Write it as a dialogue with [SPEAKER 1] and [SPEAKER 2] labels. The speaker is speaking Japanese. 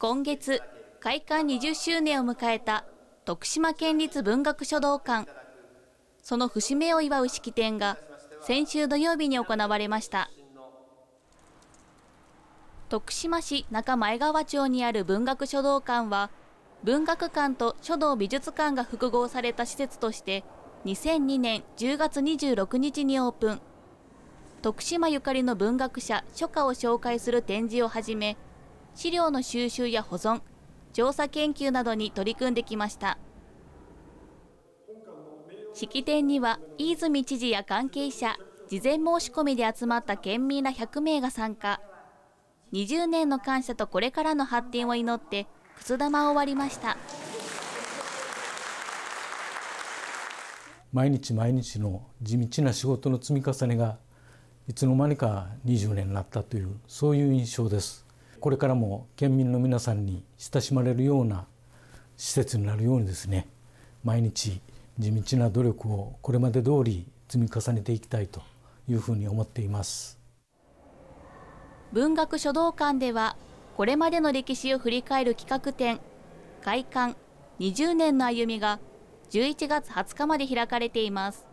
[SPEAKER 1] 今月、開館20周年を迎えた徳島県立文学書道館。その節目を祝う式典が先週土曜日に行われました。徳島市中前川町にある文学書道館は、文学館と書道美術館が複合された施設として、2002年10月26日にオープン。徳島ゆかりの文学者、書家を紹介する展示をはじめ、資料の収集や保存、調査研究などに取り組んできました。式典には飯泉知事や関係者、事前申し込みで集まった県民ら100名が参加。20年の感謝とこれからの発展を祈って、くす玉を割りました。
[SPEAKER 2] 毎日毎日の地道な仕事の積み重ねがいつの間にか20年になったというそういう印象です。これからも県民の皆さんに親しまれるような施設になるようにですね毎日地道な努力をこれまで通り積み重ねていきたいというふうに思っています
[SPEAKER 1] 文学書道館ではこれまでの歴史を振り返る企画展開館20年の歩みが11月20日まで開かれています